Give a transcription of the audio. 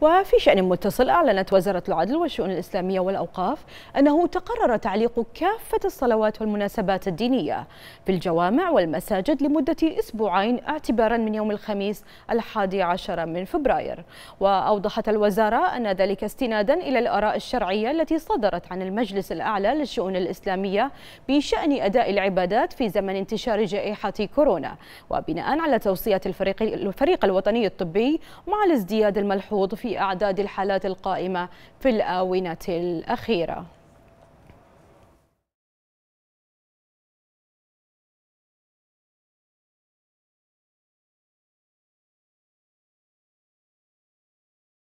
وفي شأن متصل أعلنت وزارة العدل والشؤون الإسلامية والأوقاف أنه تقرر تعليق كافة الصلوات والمناسبات الدينية في الجوامع والمساجد لمدة أسبوعين اعتبارا من يوم الخميس الحادي عشر من فبراير وأوضحت الوزارة أن ذلك استنادا إلى الآراء الشرعية التي صدرت عن المجلس الأعلى للشؤون الإسلامية بشأن أداء العبادات في زمن انتشار جائحة كورونا وبناء على توصيات الفريق, الفريق الوطني الطبي مع الازدياد الملحوظ في في أعداد الحالات القائمة في الآونة الأخيرة